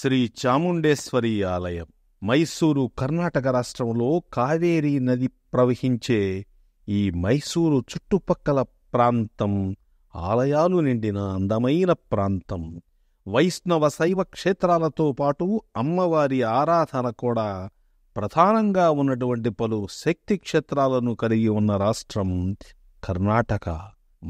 శ్రీ చాముండేశ్వరి ఆలయం మైసూరు కర్ణాటక రాష్ట్రంలో కావేరీ నది ప్రవహించే ఈ మైసూరు చుట్టుపక్కల ప్రాంతం ఆలయాలు నిండిన అందమైన ప్రాంతం వైష్ణవ శైవ క్షేత్రాలతో పాటు అమ్మవారి ఆరాధన కూడా ప్రధానంగా ఉన్నటువంటి పలు శక్తి క్షేత్రాలను కలిగి ఉన్న రాష్ట్రం కర్ణాటక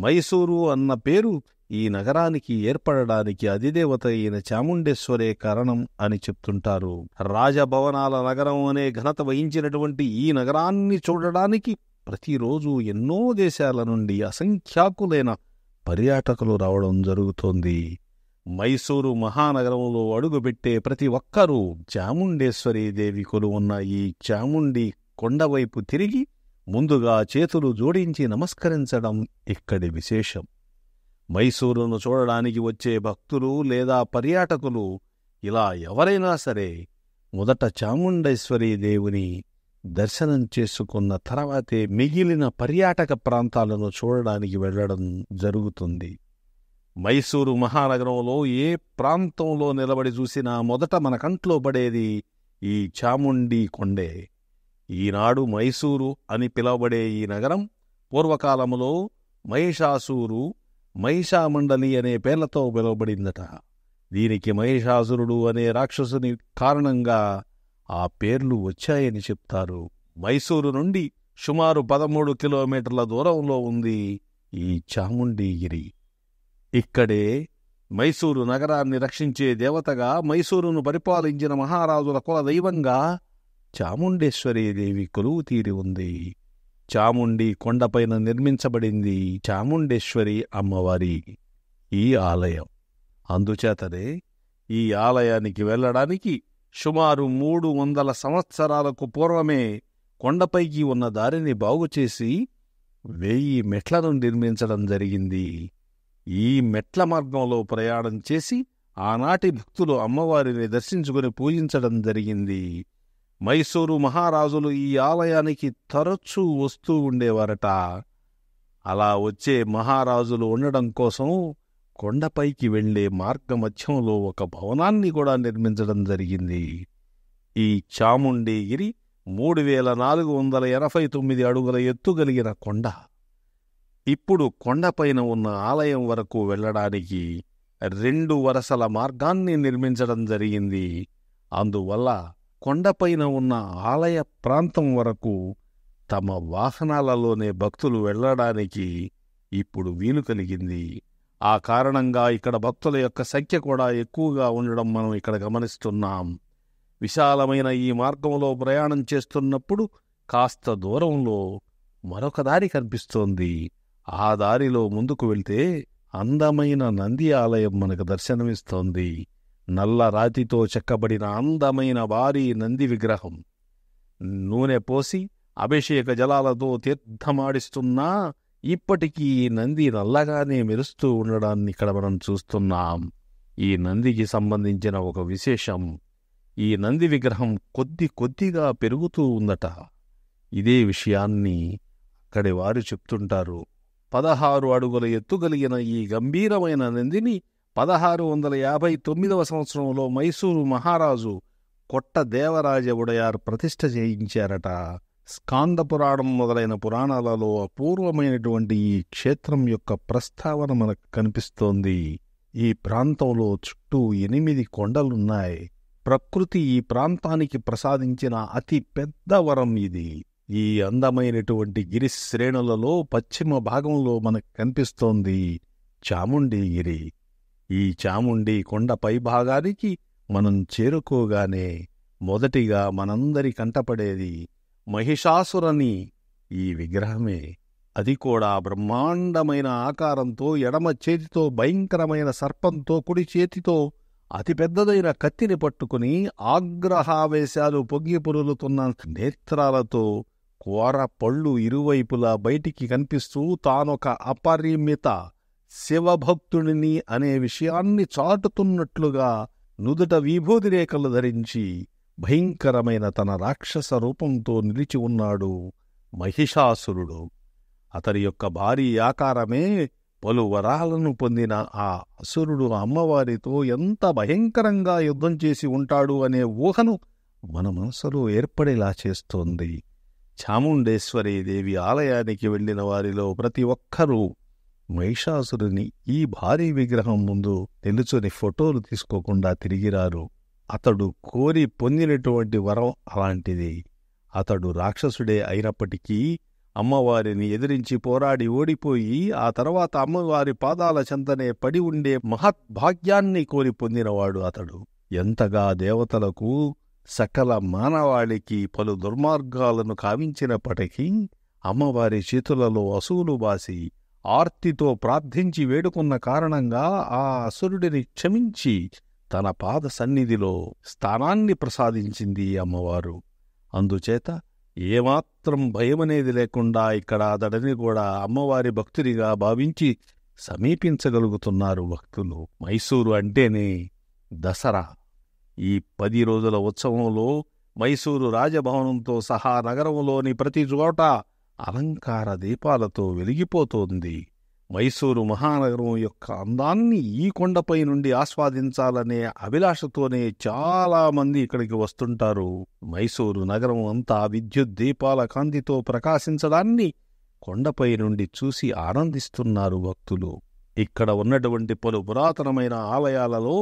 మైసూరు అన్న పేరు ఈ నగరానికి ఏర్పడడానికి అధిదేవత అయిన చాముండేశ్వరే కారణం అని చెప్తుంటారు రాజభవనాల నగరం అనే ఘనత వహించినటువంటి ఈ నగరాన్ని చూడడానికి ప్రతిరోజు ఎన్నో దేశాల నుండి అసంఖ్యాకులైన పర్యాటకులు రావడం జరుగుతోంది మైసూరు మహానగరంలో అడుగుపెట్టే ప్రతి ఒక్కరూ దేవి కొలువున్న ఈ చాముండి కొండవైపు తిరిగి ముందుగా చేతులు జోడించి నమస్కరించడం ఇక్కడి విశేషం మైసూరును చూడడానికి వచ్చే భక్తులు లేదా పర్యాటకులు ఇలా ఎవరైనా సరే మొదట చాముండేశ్వరీ దేవుని దర్శనం చేసుకున్న తర్వాతే మిగిలిన పర్యాటక ప్రాంతాలను చూడడానికి వెళ్ళడం జరుగుతుంది మైసూరు మహానగరంలో ఏ ప్రాంతంలో నిలబడి చూసినా మొదట మన కంట్లో పడేది ఈ చాముండి కొండే ఈనాడు మైసూరు అని పిలవబడే ఈ నగరం పూర్వకాలములో మహిషాసూరు మహిషామండలి అనే పేర్లతో పిలువబడిందట దీనికి మహిషాసురుడు అనే రాక్షసుని కారణంగా ఆ పేర్లు వచ్చాయని చెప్తారు మైసూరు నుండి సుమారు పదమూడు కిలోమీటర్ల దూరంలో ఉంది ఈ చాముండిగిరి ఇక్కడే మైసూరు నగరాన్ని రక్షించే దేవతగా మైసూరును పరిపాలించిన మహారాజుల కుల దైవంగా చాముండేశ్వరీదేవి కొలువు తీరి ఉంది చాముండి కొండపైన నిర్మించబడింది చాముండేశ్వరి అమ్మవారి ఈ ఆలయం అందుచేతనే ఈ ఆలయానికి వెళ్ళడానికి సుమారు మూడు వందల సంవత్సరాలకు పూర్వమే కొండపైకి ఉన్న దారిని బాగుచేసి వెయ్యి మెట్లను నిర్మించడం జరిగింది ఈ మెట్ల మార్గంలో ప్రయాణం చేసి ఆనాటి భక్తులు అమ్మవారిని దర్శించుకుని పూజించడం జరిగింది మైసూరు మహారాజులు ఈ ఆలయానికి తరచూ వస్తూ ఉండేవారట అలా వచ్చే మహారాజులు ఉండడం కోసం కొండపైకి వెళ్లే మార్గమధ్యంలో ఒక భవనాన్ని కూడా నిర్మించడం జరిగింది ఈ చాముండేగిరి మూడు వేల నాలుగు వందల ఎనభై తొమ్మిది అడుగుల ఎత్తుగలిగిన కొండ ఇప్పుడు కొండపైన ఉన్న ఆలయం వరకు వెళ్ళడానికి రెండు వరసల మార్గాన్ని నిర్మించడం జరిగింది అందువల్ల కొండపైన ఉన్న ఆలయ ప్రాంతం వరకు తమ వాహనాలలోనే భక్తులు వెళ్లడానికి ఇప్పుడు వీలు కలిగింది ఆ కారణంగా ఇక్కడ భక్తుల యొక్క సంఖ్య కూడా ఎక్కువగా ఉండడం మనం ఇక్కడ గమనిస్తున్నాం విశాలమైన ఈ మార్గంలో ప్రయాణం చేస్తున్నప్పుడు కాస్త దూరంలో మరొక దారి కనిపిస్తోంది ఆ దారిలో ముందుకు వెళ్తే అందమైన నంది ఆలయం మనకు దర్శనమిస్తోంది నల్ల రాతితో చెక్కబడిన అందమైన భారీ నంది విగ్రహం నూనె పోసి అభిషేక జలాలతో తీర్థమాడిస్తున్నా ఇప్పటికీ ఈ నంది నల్లగానే మెరుస్తూ ఉండడాన్ని ఇక్కడ మనం చూస్తున్నాం ఈ నందికి సంబంధించిన ఒక విశేషం ఈ నంది విగ్రహం కొద్ది కొద్దిగా పెరుగుతూ ఉందట ఇదే విషయాన్ని అక్కడి వారు చెప్తుంటారు పదహారు అడుగుల ఎత్తుగలిగిన ఈ గంభీరమైన నందిని పదహారు వందల యాభై తొమ్మిదవ సంవత్సరంలో మైసూరు మహారాజు కొట్ట దేవరాజ ఉడయార్ ప్రతిష్ఠ చేయించారట స్కాందపురాణం మొదలైన పురాణాలలో అపూర్వమైనటువంటి ఈ క్షేత్రం యొక్క ప్రస్తావన మనకు కనిపిస్తోంది ఈ ప్రాంతంలో చుట్టూ ఎనిమిది కొండలున్నాయి ప్రకృతి ఈ ప్రాంతానికి ప్రసాదించిన అతి పెద్ద వరం ఇది ఈ అందమైనటువంటి గిరిశ్రేణులలో పశ్చిమ భాగంలో మనకు కనిపిస్తోంది చాముండిగిరి గిరి ఈ చాముండి కొండ పైభాగానికి మనం చేరుకోగానే మొదటిగా మనందరి కంటపడేది మహిషాసురని ఈ విగ్రహమే అది కూడా బ్రహ్మాండమైన ఆకారంతో ఎడమ చేతితో భయంకరమైన సర్పంతో కుడి చేతితో అతిపెద్దదైన కత్తిని పట్టుకుని ఆగ్రహావేశాలు పొంగిపురులుతున్న నేత్రాలతో కోర పళ్ళు ఇరువైపులా బయటికి కనిపిస్తూ తానొక అపరిమిత శివభక్తుడిని అనే విషయాన్ని చాటుతున్నట్లుగా నుదుట విభూతి రేఖలు ధరించి భయంకరమైన తన రాక్షస రూపంతో నిలిచి ఉన్నాడు మహిషాసురుడు అతని యొక్క భారీ ఆకారమే పలు వరాలను పొందిన ఆ అసురుడు అమ్మవారితో ఎంత భయంకరంగా యుద్ధం చేసి ఉంటాడు అనే ఊహను మన మనసులో ఏర్పడేలా చేస్తోంది చాముండేశ్వరి దేవి ఆలయానికి వెళ్ళిన వారిలో ప్రతి ఒక్కరూ మహిషాసురుని ఈ భారీ విగ్రహం ముందు నిలుచుని ఫోటోలు తీసుకోకుండా తిరిగిరారు అతడు కోరి పొందినటువంటి వరం అలాంటిది అతడు రాక్షసుడే అయినప్పటికీ అమ్మవారిని ఎదిరించి పోరాడి ఓడిపోయి ఆ తర్వాత అమ్మవారి పాదాల చెంతనే పడి ఉండే మహద్భాగ్యాన్ని కోరి పొందినవాడు అతడు ఎంతగా దేవతలకు సకల మానవాళికి పలు దుర్మార్గాలను కావించినప్పటికీ అమ్మవారి చేతులలో అసూలు బాసి ఆర్తితో ప్రార్థించి వేడుకున్న కారణంగా ఆ అసురుడిని క్షమించి తన పాద సన్నిధిలో స్థానాన్ని ప్రసాదించింది అమ్మవారు అందుచేత ఏమాత్రం భయమనేది లేకుండా ఇక్కడ అతడిని కూడా అమ్మవారి భక్తుడిగా భావించి సమీపించగలుగుతున్నారు భక్తులు మైసూరు అంటేనే దసరా ఈ పది రోజుల ఉత్సవంలో మైసూరు రాజభవనంతో సహా నగరంలోని ప్రతి చోట అలంకార దీపాలతో వెలిగిపోతోంది మైసూరు మహానగరం యొక్క అందాన్ని ఈ కొండపై నుండి ఆస్వాదించాలనే అభిలాషతోనే చాలామంది ఇక్కడికి వస్తుంటారు మైసూరు నగరం అంతా విద్యుత్ దీపాల కాంతితో ప్రకాశించడాన్ని కొండపై నుండి చూసి ఆనందిస్తున్నారు భక్తులు ఇక్కడ ఉన్నటువంటి పలు పురాతనమైన ఆలయాలలో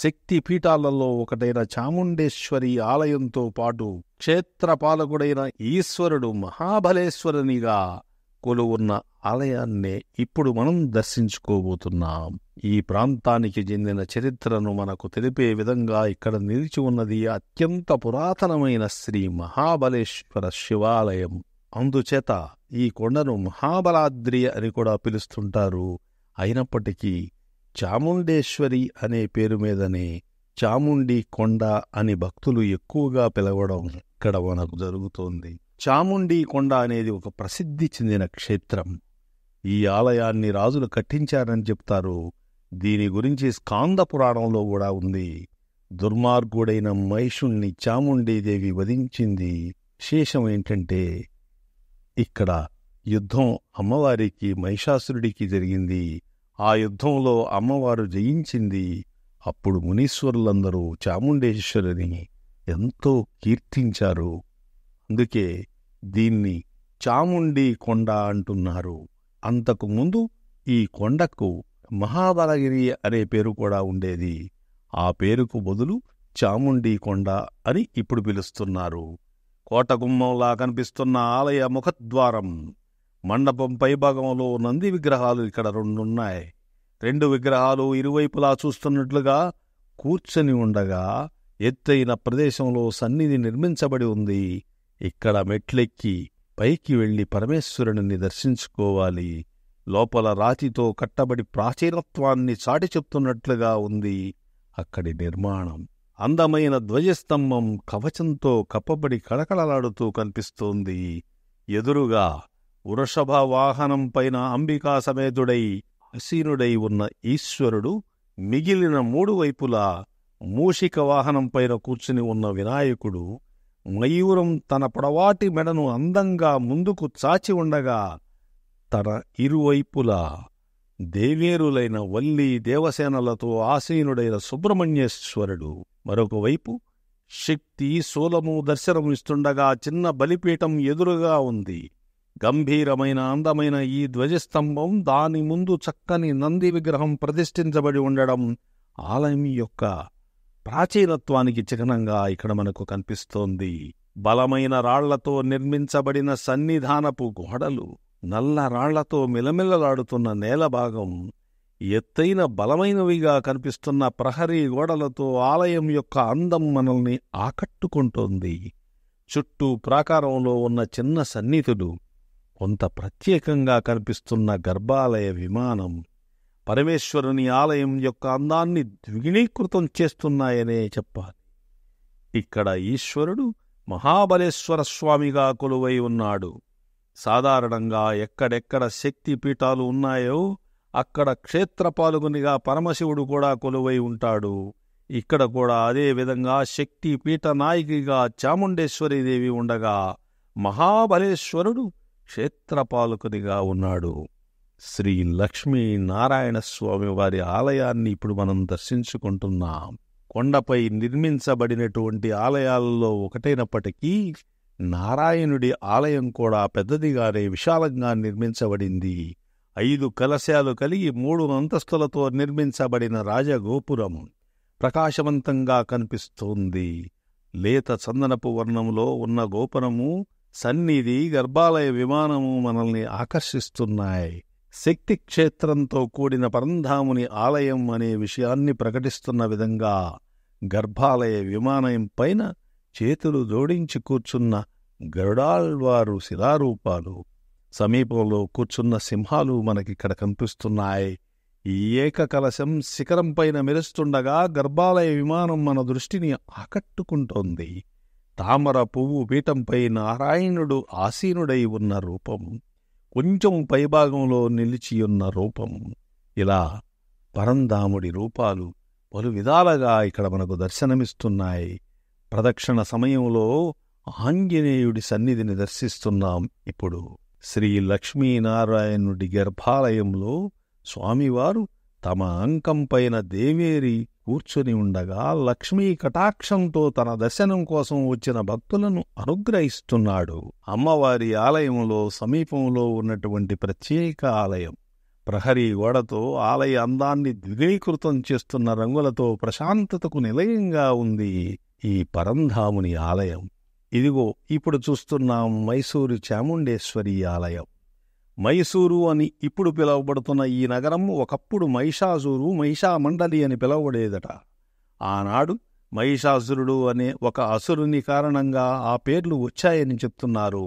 శక్తి పీఠాలలో ఒకటైన చాముండేశ్వరి ఆలయంతో పాటు క్షేత్రపాలకుడైన ఈశ్వరుడు మహాబలేశ్వరునిగా కొలువున్న ఆలయాన్నే ఇప్పుడు మనం దర్శించుకోబోతున్నాం ఈ ప్రాంతానికి చెందిన చరిత్రను మనకు తెలిపే విధంగా ఇక్కడ నిలిచి ఉన్నది అత్యంత పురాతనమైన శ్రీ మహాబలేశ్వర శివాలయం అందుచేత ఈ కొండను మహాబలాద్రి అని కూడా పిలుస్తుంటారు అయినప్పటికీ చాముండేశ్వరి అనే పేరు మీదనే చాముండి కొండ అని భక్తులు ఎక్కువగా పిలవడం ఇక్కడ మనకు జరుగుతోంది చాముండి కొండ అనేది ఒక ప్రసిద్ధి చెందిన క్షేత్రం ఈ ఆలయాన్ని రాజులు కట్టించారని చెప్తారు దీని గురించి స్కాంద పురాణంలో కూడా ఉంది దుర్మార్గుడైన మహిషుణ్ణి చాముండీదేవి వధించింది శేషం ఏంటంటే ఇక్కడ యుద్ధం అమ్మవారికి మహిషాసురుడికి జరిగింది ఆ యుద్ధంలో అమ్మవారు జయించింది అప్పుడు మునీశ్వరులందరూ చాముండేశ్వరిని ఎంతో కీర్తించారు అందుకే దీన్ని చాముండి కొండ అంటున్నారు అంతకు ముందు ఈ కొండకు మహాబలగిరి అనే పేరు కూడా ఉండేది ఆ పేరుకు బదులు చాముండి కొండ అని ఇప్పుడు పిలుస్తున్నారు కోటగుమ్మంలా కనిపిస్తున్న ఆలయ ముఖద్వారం మండపం పైభాగంలో నంది విగ్రహాలు ఇక్కడ రెండున్నాయి రెండు విగ్రహాలు ఇరువైపులా చూస్తున్నట్లుగా కూర్చొని ఉండగా ఎత్తైన ప్రదేశంలో సన్నిధి నిర్మించబడి ఉంది ఇక్కడ మెట్లెక్కి పైకి వెళ్లి పరమేశ్వరుని దర్శించుకోవాలి లోపల రాతితో కట్టబడి ప్రాచీనత్వాన్ని చాటి చెప్తున్నట్లుగా ఉంది అక్కడి నిర్మాణం అందమైన ధ్వజస్తంభం కవచంతో కప్పబడి కళకళలాడుతూ కనిపిస్తోంది ఎదురుగా వృషభ వాహనం పైన అంబికా సమేతుడై అసీనుడై ఉన్న ఈశ్వరుడు మిగిలిన మూడు వైపులా మూషిక వాహనం పైన కూర్చుని ఉన్న వినాయకుడు మయూరం తన పొడవాటి మెడను అందంగా ముందుకు చాచి ఉండగా తన ఇరువైపులా దేవేరులైన వల్లి దేవసేనలతో ఆసీనుడైన సుబ్రహ్మణ్యేశ్వరుడు మరొకవైపు శక్తి శూలము దర్శనమిస్తుండగా చిన్న బలిపీఠం ఎదురుగా ఉంది గంభీరమైన అందమైన ఈ ధ్వజస్తంభం దాని ముందు చక్కని నంది విగ్రహం ప్రతిష్ఠించబడి ఉండడం ఆలయం యొక్క ప్రాచీనత్వానికి చిహ్నంగా ఇక్కడ మనకు కనిపిస్తోంది బలమైన రాళ్లతో నిర్మించబడిన సన్నిధానపు గోడలు నల్ల రాళ్లతో మిలమిల్లలాడుతున్న నేల భాగం ఎత్తైన బలమైనవిగా కనిపిస్తున్న ప్రహరీ గోడలతో ఆలయం యొక్క అందం మనల్ని ఆకట్టుకుంటోంది చుట్టూ ప్రాకారంలో ఉన్న చిన్న సన్నిధులు కొంత ప్రత్యేకంగా కనిపిస్తున్న గర్భాలయ విమానం పరమేశ్వరుని ఆలయం యొక్క అందాన్ని ద్విగుణీకృతం చేస్తున్నాయనే చెప్పాలి ఇక్కడ ఈశ్వరుడు మహాబలేశ్వర స్వామిగా కొలువై ఉన్నాడు సాధారణంగా ఎక్కడెక్కడ శక్తి పీఠాలు ఉన్నాయో అక్కడ క్షేత్రపాలుగునిగా పరమశివుడు కూడా కొలువై ఉంటాడు ఇక్కడ కూడా అదే విధంగా శక్తిపీఠ నాయకిగా చాముండేశ్వరీదేవి ఉండగా మహాబలేశ్వరుడు క్షేత్రపాలకునిగా ఉన్నాడు శ్రీ లక్ష్మీ నారాయణ స్వామి వారి ఆలయాన్ని ఇప్పుడు మనం దర్శించుకుంటున్నాం కొండపై నిర్మించబడినటువంటి ఆలయాలలో ఒకటైనప్పటికీ నారాయణుడి ఆలయం కూడా పెద్దదిగానే విశాలంగా నిర్మించబడింది ఐదు కలశాలు కలిగి మూడు అంతస్తులతో నిర్మించబడిన రాజగోపురం ప్రకాశవంతంగా కనిపిస్తోంది లేత చందనపు వర్ణంలో ఉన్న గోపురము సన్నిధి గర్భాలయ విమానము మనల్ని ఆకర్షిస్తున్నాయి శక్తి క్షేత్రంతో కూడిన పరంధాముని ఆలయం అనే విషయాన్ని ప్రకటిస్తున్న విధంగా గర్భాలయ విమానయం పైన చేతులు జోడించి కూర్చున్న గరుడాళ్వారు శిలారూపాలు సమీపంలో కూర్చున్న సింహాలు మనకిక్కడ కనిపిస్తున్నాయి ఈ ఏకకలశం శిఖరంపైన మెరుస్తుండగా గర్భాలయ విమానం మన దృష్టిని ఆకట్టుకుంటోంది తామర పువ్వు పీఠంపై నారాయణుడు ఆసీనుడై ఉన్న రూపం కొంచెం పైభాగంలో నిలిచియున్న రూపం ఇలా పరంధాముడి రూపాలు పలు విధాలుగా ఇక్కడ మనకు దర్శనమిస్తున్నాయి ప్రదక్షిణ సమయంలో ఆంజనేయుడి సన్నిధిని దర్శిస్తున్నాం ఇప్పుడు శ్రీ లక్ష్మీనారాయణుడి గర్భాలయంలో స్వామివారు తమ అంకంపైన దేవేరి కూర్చుని ఉండగా లక్ష్మీ కటాక్షంతో తన దర్శనం కోసం వచ్చిన భక్తులను అనుగ్రహిస్తున్నాడు అమ్మవారి ఆలయంలో సమీపంలో ఉన్నటువంటి ప్రత్యేక ఆలయం ప్రహరీ గోడతో ఆలయ అందాన్ని ద్విగీకృతం చేస్తున్న రంగులతో ప్రశాంతతకు నిలయంగా ఉంది ఈ పరంధాముని ఆలయం ఇదిగో ఇప్పుడు చూస్తున్నాం మైసూరు చాముండేశ్వరి ఆలయం మైసూరు అని ఇప్పుడు పిలువబడుతున్న ఈ నగరం ఒకప్పుడు మహిషాసురు మహిషామండలి అని పిలువబడేదట ఆనాడు మహిషాసురుడు అనే ఒక అసురుని కారణంగా ఆ పేర్లు వచ్చాయని చెప్తున్నారు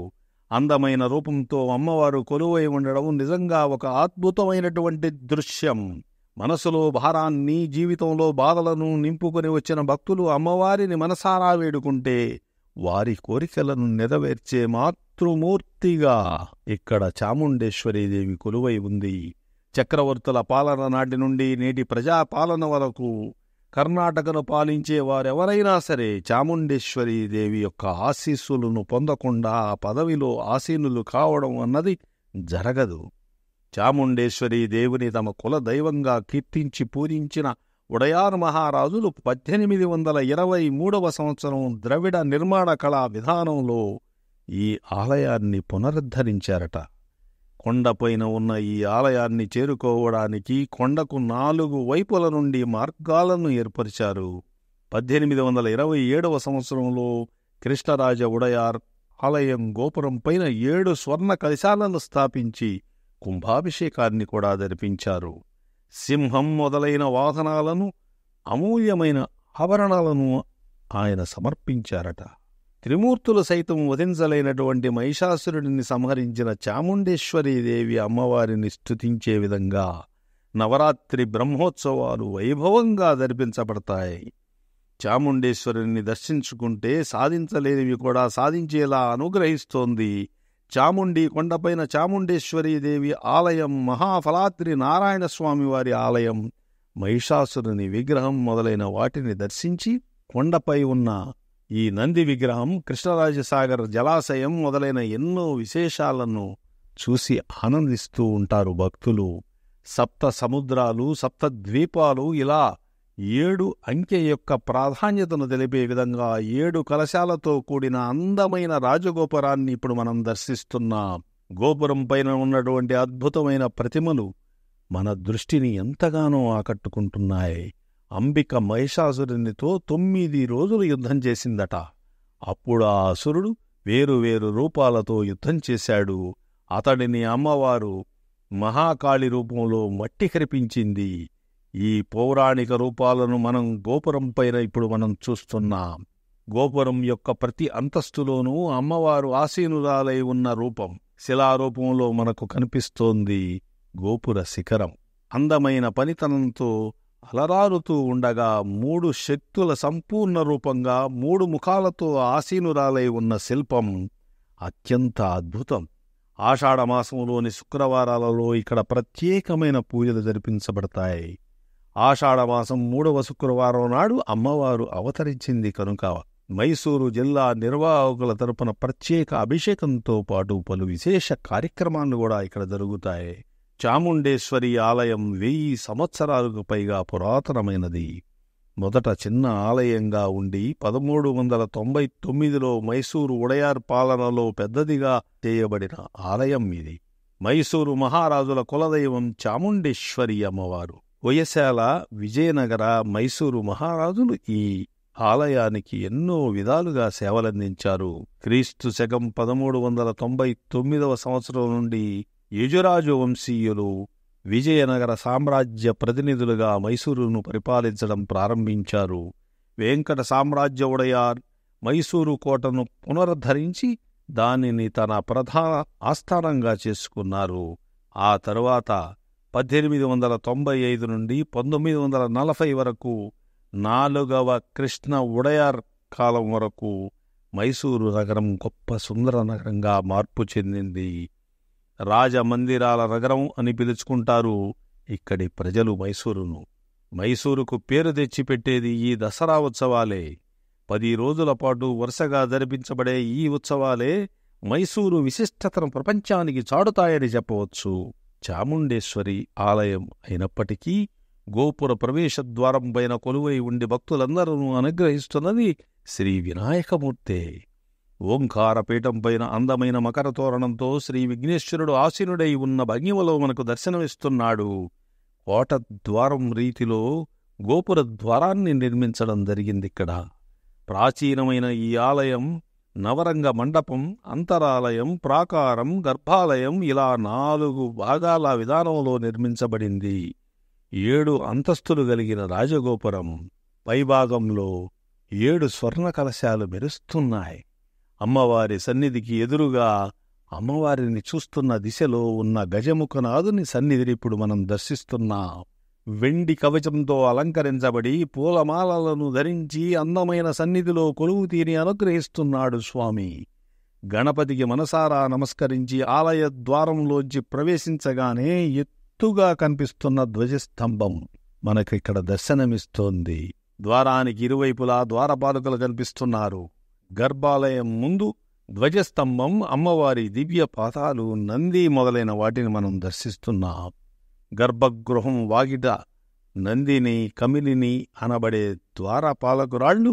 అందమైన రూపంతో అమ్మవారు కొలువై ఉండడం నిజంగా ఒక అద్భుతమైనటువంటి దృశ్యం మనసులో భారాన్ని జీవితంలో బాధలను నింపుకొని వచ్చిన భక్తులు అమ్మవారిని మనసారా వేడుకుంటే వారి కోరికలను నెరవేర్చే మాత్రం మాతృమూర్తిగా ఇక్కడ చాముండేశ్వరీదేవి కొలువై ఉంది చక్రవర్తుల పాలన నాటి నుండి నేటి ప్రజాపాలన వరకు కర్ణాటకను పాలించే వారెవరైనా సరే చాముండేశ్వరీదేవి యొక్క ఆశీస్సులను పొందకుండా ఆ పదవిలో ఆసీనులు కావడం అన్నది జరగదు చాముండేశ్వరి దేవుని తమ కుల దైవంగా కీర్తించి పూజించిన ఉడయార్ మహారాజులు పద్దెనిమిది వందల ఇరవై మూడవ సంవత్సరం ద్రవిడ నిర్మాణ కళా విధానంలో ఈ ఆలయాన్ని పునరుద్ధరించారట కొండపైన ఉన్న ఈ ఆలయాన్ని చేరుకోవడానికి కొండకు నాలుగు వైపుల నుండి మార్గాలను ఏర్పరిచారు పద్దెనిమిది వందల ఇరవై ఏడవ సంవత్సరంలో కృష్ణరాజ ఉడయార్ ఆలయం గోపురం పైన ఏడు స్వర్ణ కలశాలను స్థాపించి కుంభాభిషేకాన్ని కూడా జరిపించారు సింహం మొదలైన వాహనాలను అమూల్యమైన ఆభరణాలను ఆయన సమర్పించారట త్రిమూర్తులు సైతం వధించలేనటువంటి మహిషాసురుడిని సంహరించిన చాముండేశ్వరీదేవి అమ్మవారిని స్థుతించే విధంగా నవరాత్రి బ్రహ్మోత్సవాలు వైభవంగా జరిపించబడతాయి చాముండేశ్వరుని దర్శించుకుంటే సాధించలేనివి కూడా సాధించేలా అనుగ్రహిస్తోంది చాముండి కొండపైన చాముండేశ్వరీదేవి ఆలయం మహాఫలాద్రి నారాయణస్వామి వారి ఆలయం మహిషాసురుని విగ్రహం మొదలైన వాటిని దర్శించి కొండపై ఉన్న ఈ నంది విగ్రహం కృష్ణరాజసాగర్ జలాశయం మొదలైన ఎన్నో విశేషాలను చూసి ఆనందిస్తూ ఉంటారు భక్తులు సప్త సముద్రాలు సప్త ద్వీపాలు ఇలా ఏడు అంకె యొక్క ప్రాధాన్యతను తెలిపే విధంగా ఏడు కలశాలతో కూడిన అందమైన రాజగోపురాన్ని ఇప్పుడు మనం దర్శిస్తున్నా గోపురం పైన ఉన్నటువంటి అద్భుతమైన ప్రతిమలు మన దృష్టిని ఎంతగానో ఆకట్టుకుంటున్నాయి అంబిక మహిషాసురునితో తొమ్మిది రోజులు యుద్ధం చేసిందట అప్పుడు ఆ అసురుడు వేరువేరు రూపాలతో యుద్ధం చేశాడు అతడిని అమ్మవారు మహాకాళి రూపంలో మట్టి కరిపించింది ఈ పౌరాణిక రూపాలను మనం గోపురం పైన ఇప్పుడు మనం చూస్తున్నాం గోపురం యొక్క ప్రతి అంతస్తులోనూ అమ్మవారు ఆసీనురాలై ఉన్న రూపం శిలారూపంలో మనకు కనిపిస్తోంది గోపుర శిఖరం అందమైన పనితనంతో అలరారుతూ ఉండగా మూడు శక్తుల సంపూర్ణ రూపంగా మూడు ముఖాలతో ఆసీనురాలై ఉన్న శిల్పం అత్యంత అద్భుతం ఆషాఢమాసంలోని శుక్రవారాలలో ఇక్కడ ప్రత్యేకమైన పూజలు జరిపించబడతాయి ఆషాఢమాసం మూడవ శుక్రవారం నాడు అమ్మవారు అవతరించింది కనుక మైసూరు జిల్లా నిర్వాహకుల తరపున ప్రత్యేక అభిషేకంతో పాటు పలు విశేష కార్యక్రమాలు కూడా ఇక్కడ జరుగుతాయి చాముండేశ్వరి ఆలయం వెయ్యి సంవత్సరాలకు పైగా పురాతనమైనది మొదట చిన్న ఆలయంగా ఉండి పదమూడు వందల తొంభై తొమ్మిదిలో మైసూరు ఉడయార్ పాలనలో పెద్దదిగా చేయబడిన ఆలయం ఇది మైసూరు మహారాజుల కులదైవం చాముండేశ్వరి అమ్మవారు వయశాల విజయనగర మైసూరు మహారాజులు ఈ ఆలయానికి ఎన్నో విధాలుగా సేవలందించారు క్రీస్తు శకం పదమూడు వందల తొంభై తొమ్మిదవ సంవత్సరం నుండి యజురాజు వంశీయులు విజయనగర సామ్రాజ్య ప్రతినిధులుగా మైసూరును పరిపాలించడం ప్రారంభించారు వెంకట సామ్రాజ్య ఉడయార్ మైసూరు కోటను పునరుద్ధరించి దానిని తన ప్రధాన ఆస్థానంగా చేసుకున్నారు ఆ తరువాత పద్దెనిమిది వందల తొంభై ఐదు నుండి పంతొమ్మిది వందల నలభై వరకు నాలుగవ కృష్ణ ఉడయార్ కాలం వరకు మైసూరు నగరం గొప్ప సుందర నగరంగా మార్పు చెందింది రాజమందిరాల నగరం అని పిలుచుకుంటారు ఇక్కడి ప్రజలు మైసూరును మైసూరుకు పేరు తెచ్చిపెట్టేది ఈ దసరా ఉత్సవాలే పది రోజుల పాటు వరుసగా జరిపించబడే ఈ ఉత్సవాలే మైసూరు విశిష్టతను ప్రపంచానికి చాడుతాయని చెప్పవచ్చు చాముండేశ్వరి ఆలయం అయినప్పటికీ గోపుర ద్వారం పైన కొలువై ఉండి భక్తులందరూ అనుగ్రహిస్తున్నది శ్రీ వినాయకమూర్తే ఓంకారపీఠం పైన అందమైన మకర తోరణంతో శ్రీ విఘ్నేశ్వరుడు ఆశీనుడై ఉన్న భంగిమలో మనకు దర్శనమిస్తున్నాడు కోట ద్వారం రీతిలో గోపుర ద్వారాన్ని నిర్మించడం జరిగిందిక్కడ ప్రాచీనమైన ఈ ఆలయం నవరంగ మండపం అంతరాలయం ప్రాకారం గర్భాలయం ఇలా నాలుగు భాగాల విధానంలో నిర్మించబడింది ఏడు అంతస్తులు కలిగిన రాజగోపురం పైభాగంలో ఏడు స్వర్ణ కలశాలు మెరుస్తున్నాయి అమ్మవారి సన్నిధికి ఎదురుగా అమ్మవారిని చూస్తున్న దిశలో ఉన్న గజముఖనాథుని సన్నిధిని ఇప్పుడు మనం దర్శిస్తున్నాం వెండి కవచంతో అలంకరించబడి పూలమాలలను ధరించి అందమైన సన్నిధిలో కొలువు తీరి అనుగ్రహిస్తున్నాడు స్వామి గణపతికి మనసారా నమస్కరించి ఆలయ ద్వారంలోంచి ప్రవేశించగానే ఎత్తుగా కనిపిస్తున్న ధ్వజస్తంభం మనకిక్కడ దర్శనమిస్తోంది ద్వారానికి ఇరువైపులా ద్వారపాలకులు కనిపిస్తున్నారు గర్భాలయం ముందు ధ్వజస్తంభం అమ్మవారి దివ్య పాతాలు నంది మొదలైన వాటిని మనం దర్శిస్తున్నాం గర్భగృహం వాగిట నందిని కమిలిని అనబడే ద్వారపాలకురాళ్ళు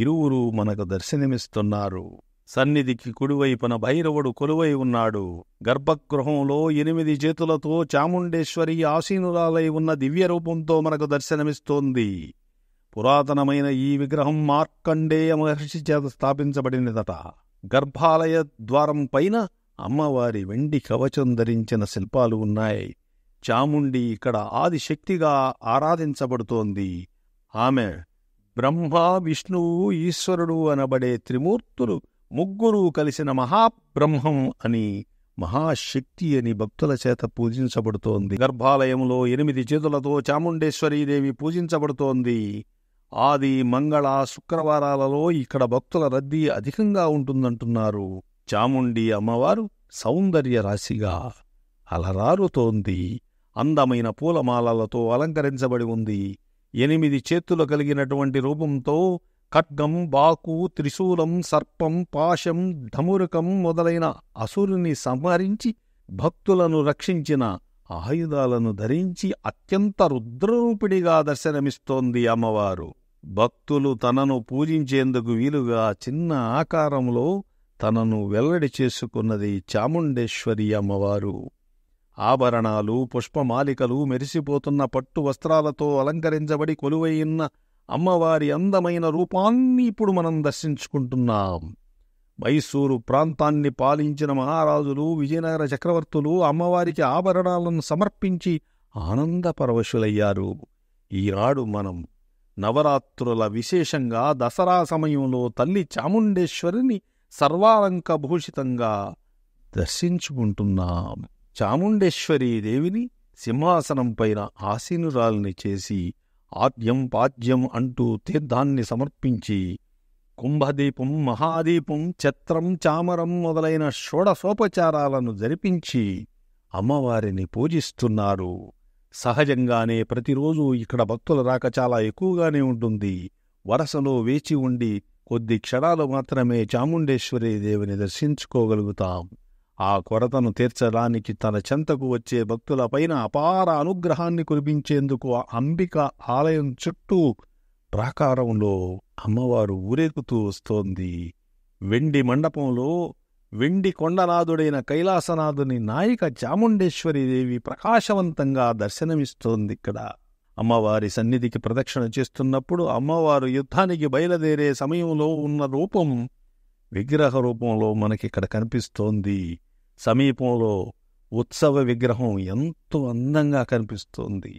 ఇరువురు మనకు దర్శనమిస్తున్నారు సన్నిధికి కుడివైపున భైరవుడు కొలువై ఉన్నాడు గర్భగృహంలో ఎనిమిది చేతులతో చాముండేశ్వరి ఆసీనురాలై ఉన్న దివ్య రూపంతో మనకు దర్శనమిస్తోంది పురాతనమైన ఈ విగ్రహం మార్కండేయ మహర్షి చేత స్థాపించబడినదట గర్భాలయ ద్వారం పైన అమ్మవారి వెండి కవచం ధరించిన శిల్పాలు ఉన్నాయి చాముండి ఇక్కడ ఆదిశక్తిగా ఆరాధించబడుతోంది ఆమె బ్రహ్మ విష్ణువు ఈశ్వరుడు అనబడే త్రిమూర్తులు ముగ్గురు కలిసిన మహాబ్రహ్మం అని మహాశక్తి అని భక్తుల చేత పూజించబడుతోంది గర్భాలయంలో ఎనిమిది చేతులతో చాముండేశ్వరీదేవి పూజించబడుతోంది ఆది మంగళ శుక్రవారాలలో ఇక్కడ భక్తుల రద్దీ అధికంగా ఉంటుందంటున్నారు చాముండి అమ్మవారు సౌందర్య రాశిగా అలరారుతోంది అందమైన పూలమాలలతో అలంకరించబడి ఉంది ఎనిమిది చేతులు కలిగినటువంటి రూపంతో ఖడ్గం బాకు త్రిశూలం సర్పం పాశం ఢమురుకం మొదలైన అసురుని సంహరించి భక్తులను రక్షించిన ఆయుధాలను ధరించి అత్యంత రుద్రరూపిణిగా దర్శనమిస్తోంది అమ్మవారు భక్తులు తనను పూజించేందుకు వీలుగా చిన్న ఆకారంలో తనను వెల్లడి చేసుకున్నది చాముండేశ్వరి అమ్మవారు ఆభరణాలు పుష్పమాలికలు మెరిసిపోతున్న పట్టు వస్త్రాలతో అలంకరించబడి కొలువైయున్న అమ్మవారి అందమైన రూపాన్ని ఇప్పుడు మనం దర్శించుకుంటున్నాం మైసూరు ప్రాంతాన్ని పాలించిన మహారాజులు విజయనగర చక్రవర్తులు అమ్మవారికి ఆభరణాలను సమర్పించి ఆనందపరవశులయ్యారు ఈనాడు మనం నవరాత్రుల విశేషంగా దసరా సమయంలో తల్లి చాముండేశ్వరిని సర్వాలంకభూషితంగా దర్శించుకుంటున్నాం చాముండేశ్వరీ దేవిని సింహాసనం పైన చేసి ఆద్యం పాద్యం అంటూ తీర్థాన్ని సమర్పించి కుంభదీపం మహాదీపం ఛత్రం చామరం మొదలైన షోడసోపచారాలను జరిపించి అమ్మవారిని పూజిస్తున్నారు సహజంగానే ప్రతిరోజు ఇక్కడ భక్తుల రాక చాలా ఎక్కువగానే ఉంటుంది వరసలో వేచి ఉండి కొద్ది క్షణాలు మాత్రమే చాముండేశ్వరి దేవిని దర్శించుకోగలుగుతాం ఆ కొరతను తీర్చడానికి తన చెంతకు వచ్చే భక్తులపైన అపార అనుగ్రహాన్ని కురిపించేందుకు అంబిక ఆలయం చుట్టూ ప్రాకారంలో అమ్మవారు ఊరేగుతూ వస్తోంది వెండి మండపంలో వెండి కొండనాథుడైన కైలాసనాథుని నాయిక చాముండేశ్వరీదేవి ప్రకాశవంతంగా దర్శనమిస్తోంది ఇక్కడ అమ్మవారి సన్నిధికి ప్రదక్షిణ చేస్తున్నప్పుడు అమ్మవారు యుద్ధానికి బయలుదేరే సమయంలో ఉన్న రూపం విగ్రహ రూపంలో మనకిక్కడ కనిపిస్తోంది సమీపంలో ఉత్సవ విగ్రహం ఎంతో అందంగా కనిపిస్తోంది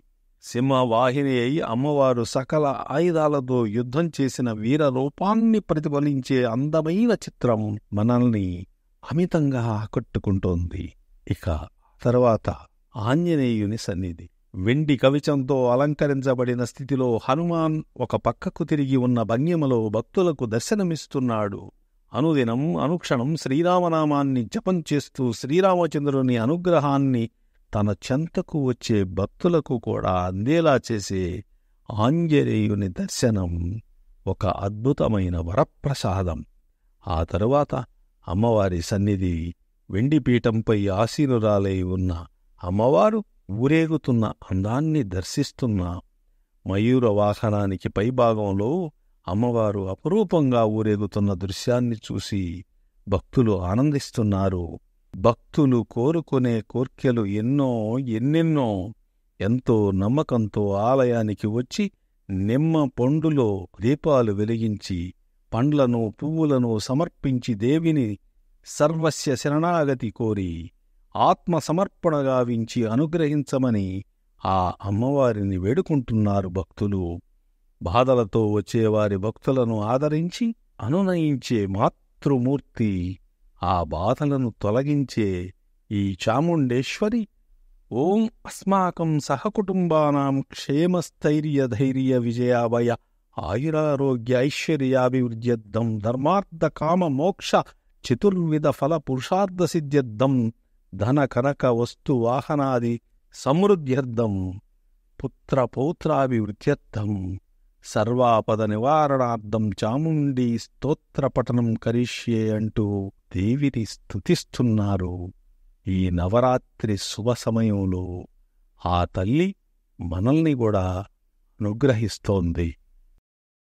సింహవాహిని అయి అమ్మవారు సకల ఆయుధాలతో యుద్ధం చేసిన వీర రూపాన్ని ప్రతిఫలించే అందమైన చిత్రం మనల్ని అమితంగా ఆకట్టుకుంటోంది ఇక తర్వాత ఆంజనేయుని సన్నిధి వెండి కవిచంతో అలంకరించబడిన స్థితిలో హనుమాన్ ఒక పక్కకు తిరిగి ఉన్న భంగిమలో భక్తులకు దర్శనమిస్తున్నాడు అనుదినం అనుక్షణం శ్రీరామనామాన్ని జపం చేస్తూ శ్రీరామచంద్రుని అనుగ్రహాన్ని తన చెంతకు వచ్చే భక్తులకు కూడా అందేలా చేసే ఆంజనేయుని దర్శనం ఒక అద్భుతమైన వరప్రసాదం ఆ తరువాత అమ్మవారి సన్నిధి వెండిపీఠంపై ఆసీనురాలై ఉన్న అమ్మవారు ఊరేగుతున్న అందాన్ని దర్శిస్తున్న మయూర వాహనానికి పైభాగంలో అమ్మవారు అపురూపంగా ఊరేగుతున్న దృశ్యాన్ని చూసి భక్తులు ఆనందిస్తున్నారు భక్తులు కోరుకునే కోర్కెలు ఎన్నో ఎన్నెన్నో ఎంతో నమ్మకంతో ఆలయానికి వచ్చి నిమ్మ పండులో దీపాలు వెలిగించి పండ్లను పువ్వులను సమర్పించి దేవిని సర్వస్య శరణాగతి కోరి ఆత్మసమర్పణ గావించి అనుగ్రహించమని ఆ అమ్మవారిని వేడుకుంటున్నారు భక్తులు బాధలతో వచ్చేవారి భక్తులను ఆదరించి అనునయించే మాతృమూర్తి ఆ బాధలను తొలగించే ఈ చాముండేశ్వరి ఓం అస్మాకం సహకుటుంబానాం క్షేమస్థైర్యధైర్య విజయావయ ఆయురారోగ్య ఐశ్వర్యాభివృద్ధ్యద్దం ధర్మార్థ కామ మోక్ష చతుర్విధ ఫల పురుషార్థ సిద్ధ్యర్థం ధన కనక వస్తు వాహనాది సమృద్ధ్యర్థం పుత్రపౌత్రాభివృద్ధ్యర్థం సర్వాపద నివారణార్థం చాముండీ స్తోత్రపఠనం కరిష్యే అంటూ దేవిని స్థుతిస్తున్నారు ఈ నవరాత్రి శుభ సమయంలో ఆ తల్లి మనల్ని కూడా అనుగ్రహిస్తోంది